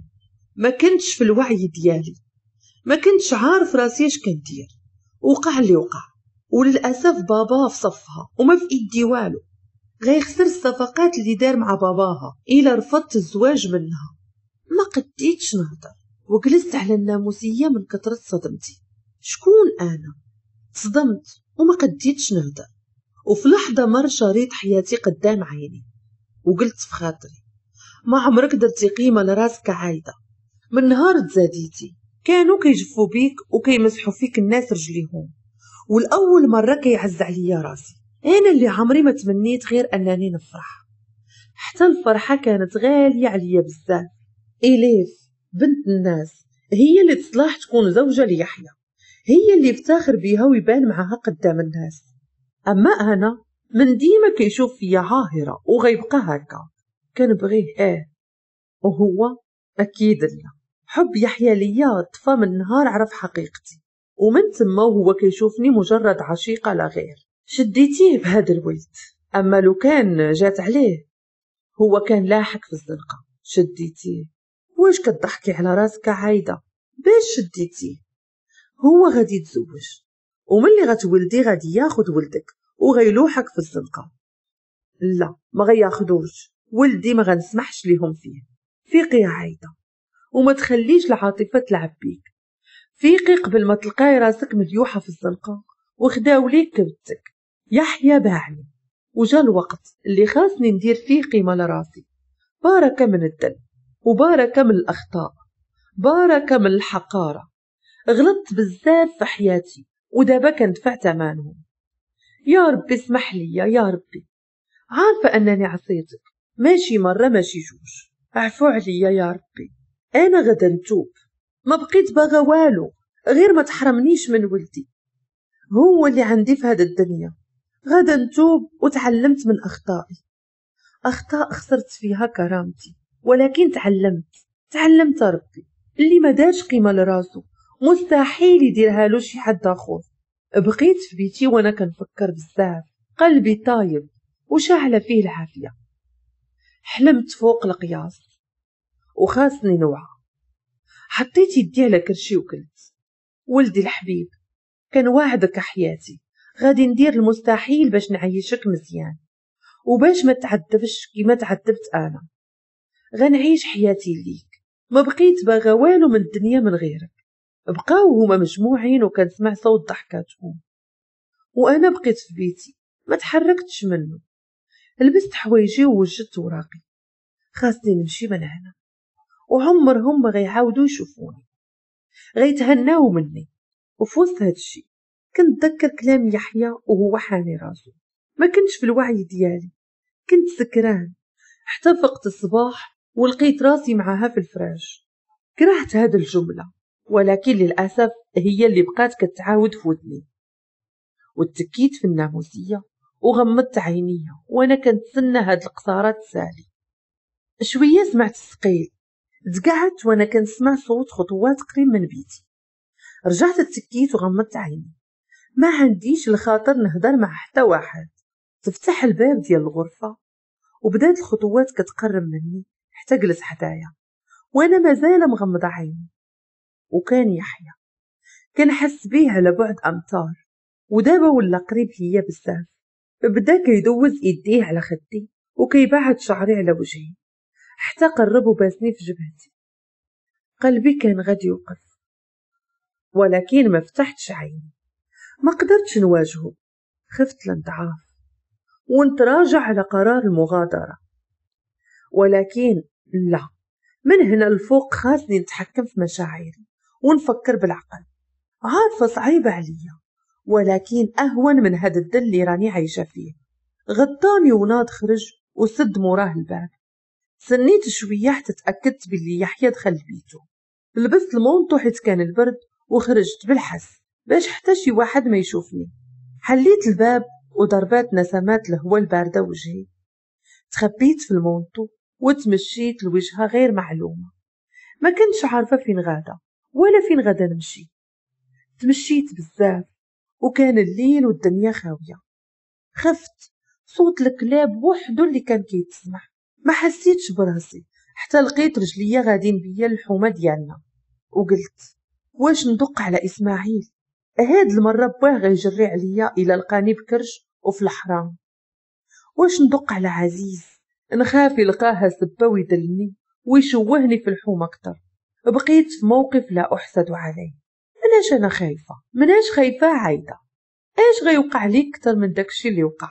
ما كنتش في الوعي ديالي ما كنتش عارف راسي اش كندير وقع اللي وقع وللاسف بابا في صفها وما في ايدي والو غيخسر الصفقات اللي دار مع باباها الا رفضت الزواج منها ما قديتش نهضر وجلست على الناموسيه من كثره صدمتي شكون انا صدمت وما قديتش نهضر وفي لحظه مر شريط حياتي قدام عيني وقلت في خاطري ما عمرك درتي قيمه لراسك عايده من نهار تزاديتي كانوا كيجفوا بيك وكيمسحوا فيك الناس رجليهم والاول مره كيعز عليا راسي انا اللي عمري ما تمنيت غير انني نفرح حتى الفرحه كانت غاليه عليا بزاف اليف بنت الناس هي اللي تصلاح تكون زوجه ليحيى هي اللي يفتخر بيها ويبان معاها قدام الناس اما انا من ديما كيشوف فيا عاهره وغيبقى هكا كنبغيه اه وهو اكيد لا حب يحيى ليا طفى من نهار عرف حقيقتي ومن تما وهو كيشوفني مجرد عشيقة لا غير شديتيه بهذا الولد أما لو كان جات عليه هو كان لاحق في الزنقة شديتيه واش كتضحكي على راسك عايدة باش شديتيه هو غادي يتزوج اللي غتولدي غادي ياخد ولدك وغيلوحك في الزنقة لا ما غياخدوش ولدي ما غنسمحش ليهم فيه فيقي يا عايدة وما تخليش العاطفة تلعب بيك فيقي قبل ما تلقاي راسك مليوحة في الزنقة وخداو ليك كبتك يحيى باعني وجا الوقت اللي خاصني ندير فيه قيمة لراسي باركة من الدل وباركة من الأخطاء باركة من الحقارة غلطت بزاف في حياتي ودابا كندفع ثمنهم يا ربي اسمح لي يا ربي عارفة أنني عصيتك ماشي مرة ماشي جوج اعفو عليا يا ربي أنا غدا نتوب ما بقيت باغا والو غير ما تحرمنيش من ولدي هو اللي عندي في هذا الدنيا غدا نتوب وتعلمت من أخطائي أخطاء خسرت فيها كرامتي ولكن تعلمت تعلمت ربي اللي ما دارش قيمة لراسو مستحيل يديرها له شي حد آخر بقيت في بيتي وأنا كنفكر بزاف قلبي طايب وشعل فيه العافية حلمت فوق القياس وخاصني نوعا حطيت يدي على كرشي وكلت ولدي الحبيب كان واعدك حياتي غادي ندير المستحيل باش نعيشك مزيان وباش ما تعذبش كيما تعذبت انا غنعيش حياتي ليك ما بقيت باغا والو من الدنيا من غيرك بقاو هما مجموعين وكنسمع صوت ضحكاتهم وانا بقيت في بيتي ما تحركتش منه لبست حوايجي ووجدت وراقي خاصني نمشي من هنا وعمرهم ما غيعاودوا يشوفوني غيتهناو مني وفي وسط هادشي كنتذكر كلام يحيى وهو حاني راسو ما كنتش في الوعي ديالي كنت سكران حتى فقت الصباح ولقيت راسي معاها في الفراش كرهت هاد الجملة ولكن للأسف هي اللي بقات كتعاود في ودني وتكيت في الناموسية وغمضت عينيا وانا كنتسنى هاد القصارات تسالي شوية سمعت السقيل تقعدت وانا كنسمع صوت خطوات قريب من بيتي رجعت تسكيت وغمضت عيني ما عنديش الخاطر نهضر مع حتى واحد تفتح الباب ديال الغرفة وبدات الخطوات كتقرب مني حتى جلس حدايا وانا مازال مغمضة عيني وكان يحيى كنحس بيه على بعد امتار ودابا ولا قريب ليا بزاف بدا كيدوز ايديه على خدي وكيبعد شعري على وجهي حتى قربوا باسني في جبهتي قلبي كان غادي يوقف ولكن ما فتحتش عيني ما قدرتش نواجهه خفت لنضعاف ونتراجع على قرار المغادرة ولكن لا من هنا الفوق خاصني نتحكم في مشاعري ونفكر بالعقل عارفة صعيبة عليا ولكن أهون من هاد الدل اللي راني عايشة فيه غطاني وناد خرج وسد موراه الباب سنيت شوية حتى تأكدت باللي يحيى دخل بيتو لبست المونطو حيت كان البرد وخرجت بالحس باش حتى شي واحد ما يشوفني حليت الباب وضربات نسمات الهواء الباردة وجهي تخبيت في المونطو وتمشيت لوجهة غير معلومة ما كنتش عارفة فين غادة ولا فين غادا نمشي تمشيت بزاف وكان الليل والدنيا خاوية خفت صوت الكلاب وحده اللي كان كيتسمع ما حسيتش براسي حتى لقيت رجليا غادين بيا الحومة ديالنا وقلت واش ندق على إسماعيل هاد المرة باه غيجري عليا الى لقاني بكرش وفي الحرام واش ندق على عزيز نخاف يلقاها سبا ويدلني ويشوهني في الحومة أكتر بقيت في موقف لا أحسد عليه علاش أنا خايفة مناش خايفة عايدة اش غيوقع لي اكثر من داكشي اللي وقع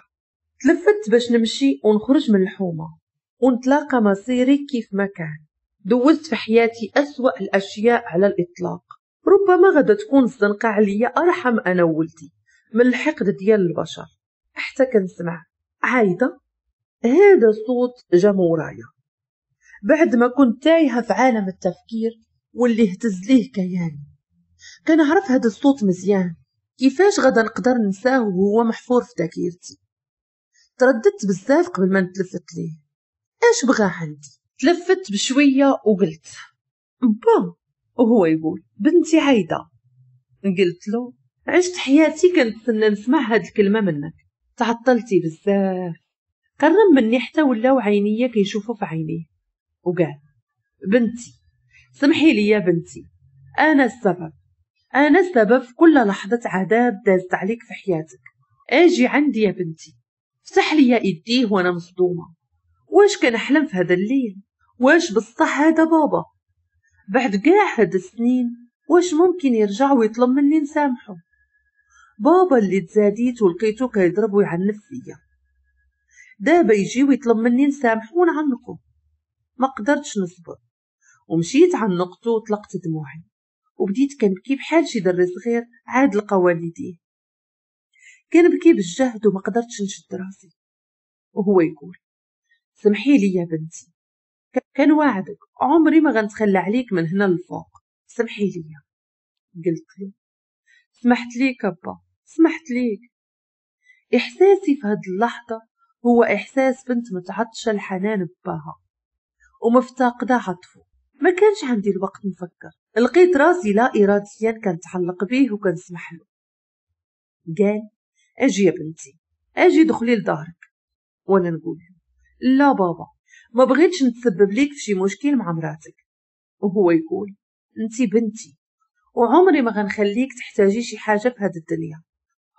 تلفت باش نمشي ونخرج من الحومة ونتلاقى مصيري كيف ما كان دوزت في حياتي أسوأ الأشياء على الإطلاق ربما غدا تكون الزنقة عليا أرحم أنا وولدي من الحقد ديال البشر حتى كنسمع عايدة هذا صوت جا مورايا بعد ما كنت تايهة في عالم التفكير واللي اهتز ليه كياني كنعرف هذا الصوت مزيان كيفاش غدا نقدر نساه وهو محفور في ذاكرتي ترددت بزاف قبل ما نتلفت ليه ايش بغى عندي تلفت بشوية وقلت با وهو يقول بنتي عايدة قلت له عشت حياتي كنتسنى نسمع هاد الكلمة منك تعطلتي بزاف قرب مني حتى ولاو عينيا كيشوفوا في عينيه وقال بنتي سمحي لي يا بنتي انا السبب انا السبب في كل لحظة عذاب دازت عليك في حياتك اجي عندي يا بنتي افتح لي يديه وانا مصدومة واش كان حلم في هذا الليل واش بصح هذا بابا بعد كاع هاد السنين واش ممكن يرجع ويطلب مني نسامحه بابا اللي تزاديت ولقيته كيضرب ويعنف فيا دابا يجي ويطلب مني نسامحه ونعنقه ما قدرتش نصبر ومشيت نقطه وطلقت دموعي وبديت كنبكي بحال شي دري صغير عاد لقى والديه كنبكي بالجهد وما قدرتش نشد راسي وهو يقول سمحي لي يا بنتي وعدك عمري ما غنتخلى عليك من هنا للفوق سمحي لي قلت له سمحت ليك أبا سمحت ليك إحساسي في هاد اللحظة هو إحساس بنت متعطشة لحنان باها ومفتاقدة عطفه ما كانش عندي الوقت نفكر لقيت راسي لا إراديا كنتعلق بيه سمح له قال أجي يا بنتي أجي دخلي لدارك وأنا نقول له لا بابا ما بغيتش نتسبب ليك في شي مشكل مع مراتك وهو يقول انتي بنتي وعمري ما غنخليك تحتاجي شي حاجة في هاد الدنيا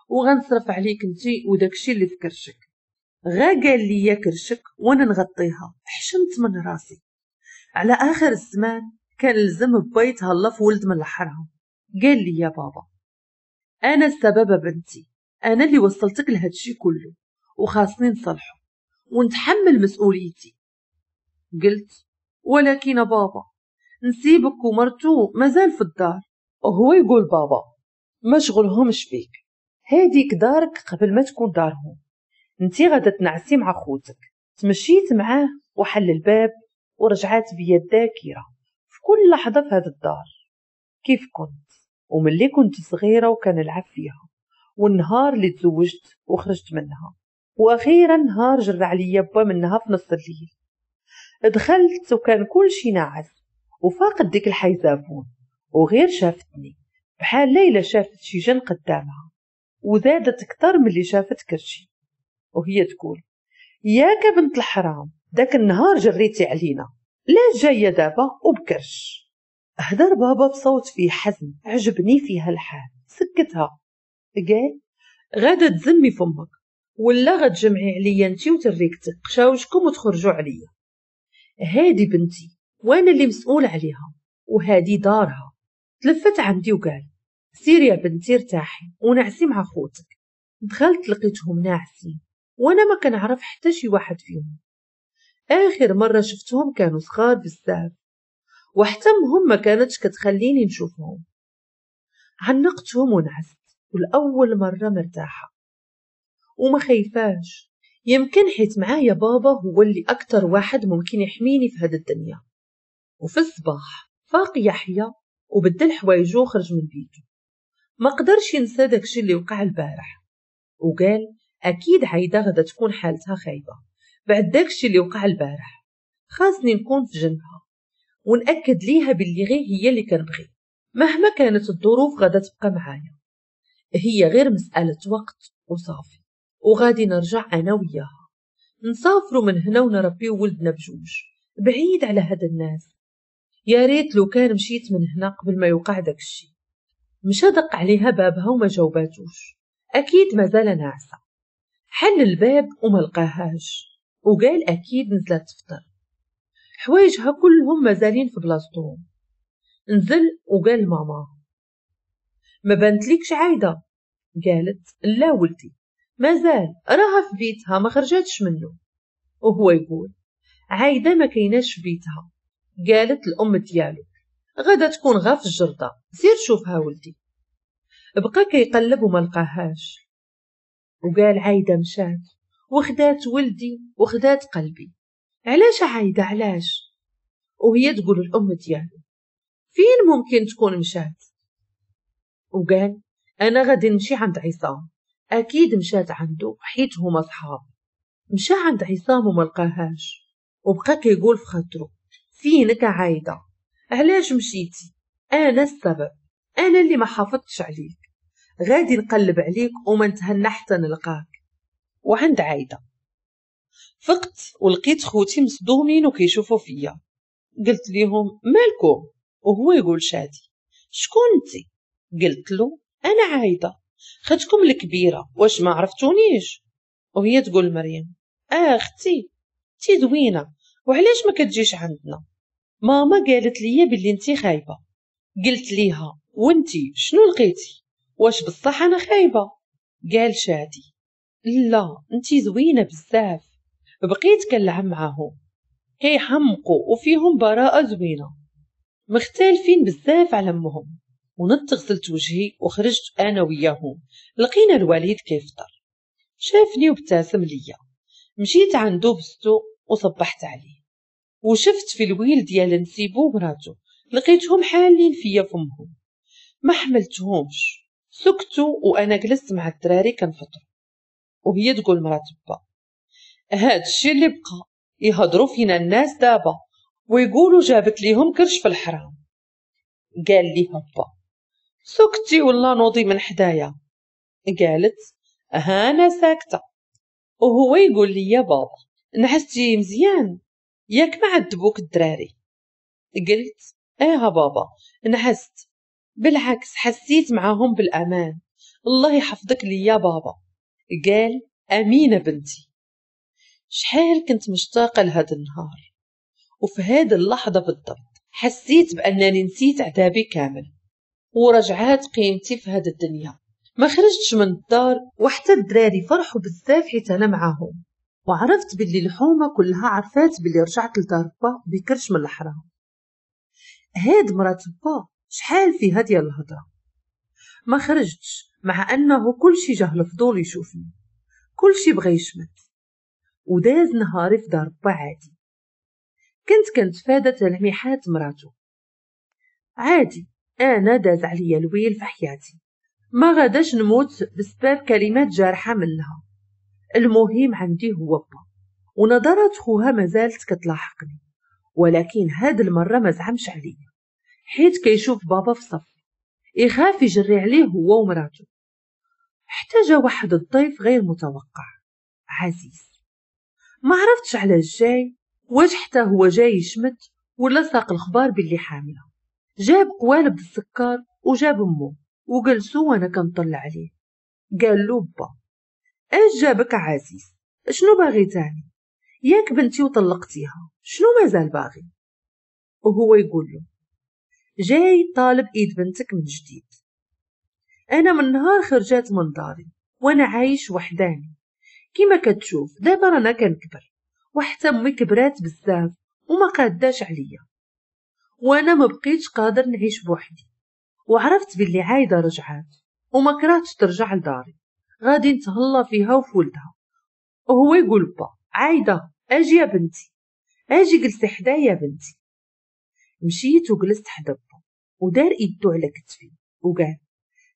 وغنصرف عليك انتي وداكشي اللي في كرشك غا قال لي كرشك وانا نغطيها حشمت من راسي على اخر الزمان كان لزم ببيت هلا في ولد من الحرام قال لي يا بابا انا السبب بنتي انا اللي وصلتك لهادشي كله وخاصني نصلحه ونتحمل مسؤوليتي قلت ولكن بابا نسيبك ومرتو مازال في الدار وهو يقول بابا ما شغلهمش بيك هاديك دارك قبل ما تكون دارهم انتي غادا تنعسي مع خوتك تمشيت معاه وحل الباب ورجعت بيا الذاكرة في كل لحظة في هاد الدار كيف كنت وملي كنت صغيرة العب فيها والنهار اللي تزوجت وخرجت منها وأخيرا نهار جر عليا با منها في نص الليل دخلت وكان كل شي ناعس وفاقت ديك الحيزابون وغير شافتني بحال ليلى شافت شي جن قدامها وزادت كتر من اللي شافت كرشي وهي تقول ياك بنت الحرام داك النهار جريتي علينا لا جاية دابا وبكرش هدر بابا بصوت فيه حزن عجبني فيها الحال سكتها قال غادا تزمي فمك ولا غتجمعي عليا انت وتريك تقشاوشكم وتخرجوا عليا هادي بنتي وانا اللي مسؤول عليها وهادي دارها تلفت عندي وقال سيري يا بنتي ارتاحي ونعسي مع خوتك دخلت لقيتهم ناعسين وانا ما كنعرف حتى شي واحد فيهم اخر مره شفتهم كانوا صغار بزاف وحتى مهم ما كانتش كتخليني نشوفهم عنقتهم ونعست ولاول مره مرتاحه وما خايفاش يمكن حيت معايا بابا هو اللي أكتر واحد ممكن يحميني في هاد الدنيا وفي الصباح فاق يحيى وبدل حوايجو وخرج من بيتو ما قدرش ينسى داكشي اللي وقع البارح وقال أكيد عايدة غدا تكون حالتها خايبة بعد داكشي اللي وقع البارح خاصني نكون في جنبها ونأكد ليها باللي غير هي اللي كنبغي مهما كانت الظروف غدا تبقى معايا هي غير مسألة وقت وصافي وغادي نرجع أنا وياها نسافروا من هنا ونربيو ولدنا بجوج بعيد على هاد الناس يا ريت لو كان مشيت من هنا قبل ما يوقع داك الشي مشى دق عليها بابها وما جاوباتوش أكيد مازال ناعسة حل الباب وما لقاهاش وقال أكيد نزلت تفطر حوايجها كلهم مازالين في بلاصتهم نزل وقال ماما ما بانتليكش عايدة قالت لا ولدي مازال راها في بيتها ما خرجتش منه وهو يقول عايدة ما كيناش في بيتها قالت الأم ديالو غدا تكون غا في الجردة سير شوفها ولدي بقى كيقلب وما لقاهاش وقال عايدة مشات وخدات ولدي وخدات قلبي علاش عايدة علاش وهي تقول الأم ديالو فين ممكن تكون مشات وقال أنا غادي نمشي عند عصام أكيد مشات عنده حيت هما صحاب مشى عند عصام وما لقاهاش وبقى كيقول في خاطرو فينك عايدة علاش مشيتي أنا السبب أنا اللي ما حافظتش عليك غادي نقلب عليك وما نتهنى حتى نلقاك وعند عايدة فقت ولقيت خوتي مصدومين وكيشوفوا فيا قلت ليهم مالكم وهو يقول شادي شكون انت قلت له انا عايده خدكم الكبيرة واش ما عرفتونيش وهي تقول مريم اه اختي تي دوينة وعلاش ما كتجيش عندنا ماما قالت لي بلي انتي خايبة قلت ليها وانتي شنو لقيتي واش بصح انا خايبة قال شادي لا انتي زوينة بزاف بقيت كنلعب معاهم كيحمقوا وفيهم براءة زوينة مختلفين بزاف على امهم ونط غسلت وجهي وخرجت أنا وياهم لقينا الوالد كيفطر شافني وابتسم ليا مشيت عندو بستو وصبحت عليه وشفت في الويل ديال نسيبو مراتو لقيتهم حالين فيا فمهم ما حملتهمش سكتو وانا جلست مع الدراري كنفطر وهي تقول مرات با هاد الشي اللي بقى يهضروا فينا الناس دابا ويقولوا جابت ليهم كرش في الحرام قال لي با سكتي ولا نوضي من حدايا قالت هانا ساكتة وهو يقول لي يا بابا نعستي مزيان ياك ما عدبوك الدراري قلت ايه بابا نحست بالعكس حسيت معاهم بالامان الله يحفظك لي يا بابا قال امينه بنتي شحال كنت مشتاقه لهذا النهار وفي هذه اللحظه بالضبط حسيت بانني نسيت عذابي كامل ورجعات قيمتي في هاد الدنيا ما خرجتش من الدار وحتى الدراري فرحوا بزاف حيت انا معاهم وعرفت باللي الحومه كلها عرفات باللي رجعت لدار با بكرش من الحرام هاد مرات با شحال في هادي الهضره ما خرجتش مع انه كل شي جاه الفضول يشوفني كل شي بغى يشمت وداز نهاري في دار با عادي كنت كنتفادى تلميحات مراتو عادي أنا داز عليا الويل في حياتي ما غاداش نموت بسبب كلمات جارحة منها المهم عندي هو با ونظرات خوها مازالت كتلاحقني ولكن هاد المرة ما زعمش عليا حيت كيشوف بابا في صف يخاف يجري عليه هو ومراته حتى جا واحد الضيف غير متوقع عزيز ما عرفتش علاش جاي واش حتى هو جاي يشمت ولا ساق الخبار باللي حامله جاب قوالب السكر وجاب امه وجلسوا وانا كنطل عليه قال له با اش جابك عزيز شنو باغي تاني ياك بنتي وطلقتيها شنو مازال باغي وهو يقول له جاي طالب ايد بنتك من جديد انا من نهار خرجات من داري وانا عايش وحداني كيما كتشوف دابا رانا كنكبر وحتى امي كبرات بزاف وما قاداش عليا وانا ما بقيتش قادر نعيش بوحدي وعرفت باللي عايدة رجعات وما كرهتش ترجع لداري غادي نتهلا فيها وفولدها وهو يقول با عايدة اجي يا بنتي اجي حدا حدايا بنتي مشيت وجلست حدا با ودار ايدو على كتفي وقال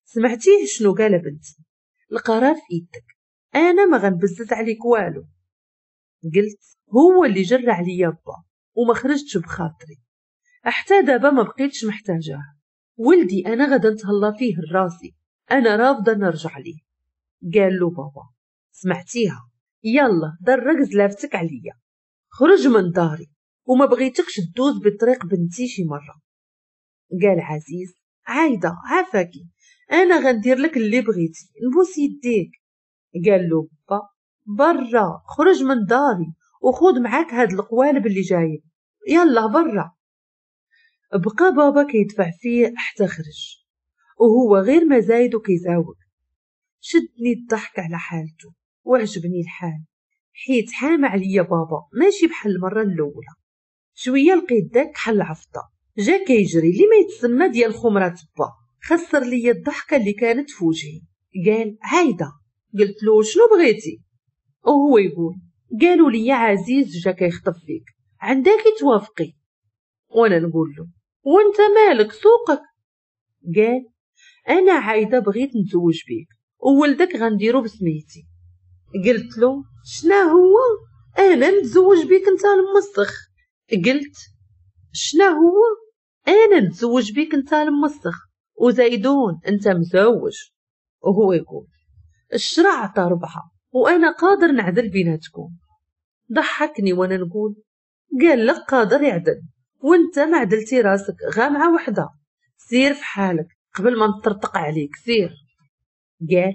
سمعتيه شنو قال بنتي القرار في ايدك انا ما غنبزز عليك والو قلت هو اللي جر عليا با وما خرجتش بخاطري حتى دابا ما بقيتش محتاجاه ولدي انا غادا نتهلا فيه الراسي انا رافضه نرجع ليه قال له بابا سمعتيها يلا درك زلافتك عليا خرج من داري وما بغيتكش تدوز بطريق بنتي شي مره قال عزيز عايده عافاكي انا غندير لك اللي بغيتي نبوس يديك قال له بابا برا خرج من داري وخذ معاك هاد القوالب اللي جايه يلا برا بقى بابا كيدفع فيه حتى خرج وهو غير ما زايد وكيزاوق شدني الضحك على حالته وعجبني الحال حيت حام عليا بابا ماشي بحال المرة الأولى شوية لقيت داك حل العفطة جا كيجري لي ما يتسمى ديال خمرة تبا خسر ليا الضحكة اللي كانت في وجهي قال هايدا قلت له شنو بغيتي وهو يقول قالوا لي عزيز جا كيخطب فيك عندك توافقي وانا نقول له وانت مالك سوقك قال انا عايده بغيت نتزوج بيك وولدك غنديرو بسميتي قلت له شنا هو انا نتزوج بيك انت المسخ قلت شنا هو انا نتزوج بيك انت المسخ وزايدون انت مزوج وهو يقول الشرع عطى ربحة وانا قادر نعدل بيناتكم ضحكني وانا نقول قال لك قادر يعدل وانت ما عدلتي راسك غامعه وحده سير في حالك قبل ما نطرطق عليك سير قال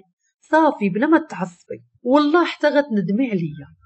صافي بلا ما تعصبي والله حتى غتندمي عليا